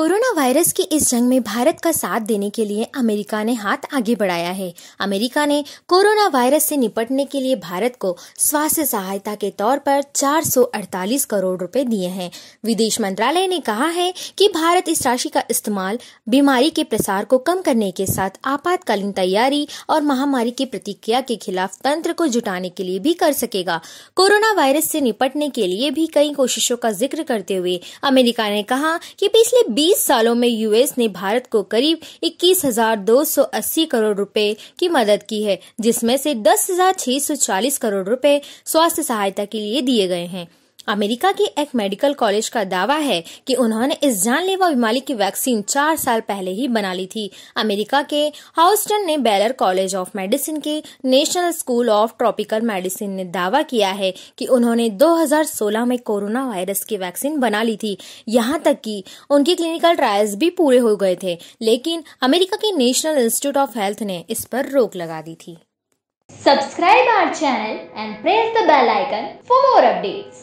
Corona virus की इस जंग में भारत का साथ देने के लिए अमेरिका ने हाथ आगे बढ़ाया है अमेरिका ने कोरोना वायरस से निपटने के लिए भारत को स्वास्थ्य सहायता के तौर पर 448 करोड़ रुपए दिए हैं विदेश मंत्रालय ने कहा है कि भारत इस राशि का इस्तेमाल बीमारी के प्रसार को कम करने के साथ आपातकालीन तैयारी और महामारी की प्रतिक्रिया के खिलाफ तंत्र को जुटाने के लिए भी कर सकेगा कोरोना वायरस से निपटने के लिए भी कई कोशिशों का जिक्र करते हुए अमेरिका ने कहा कि पिछले बीस 20 सालों में यूएस ने भारत को करीब 21,280 करोड़ रुपए की मदद की है जिसमें से 10,640 करोड़ रुपए स्वास्थ्य सहायता के लिए दिए गए हैं अमेरिका के एक मेडिकल कॉलेज का दावा है कि उन्होंने इस जानलेवा बीमारी की वैक्सीन चार साल पहले ही बना ली थी अमेरिका के हाउस्टन ने बैलर कॉलेज ऑफ मेडिसिन के national school of tropical medicine ने दावा किया है कि उन्होंने 2016 में कोरोना वायरस की वैक्सीन बना ली थी यहाँ तक कि उनकी क्लिनिकल ट्रायल्स भी पूरे हो गए थे लेकिन अमेरिका के नेशनल इंस्टीट्यूट ऑफ हेल्थ ने इस पर रोक लगा दी थी Subscribe our channel and press the bell icon for more updates.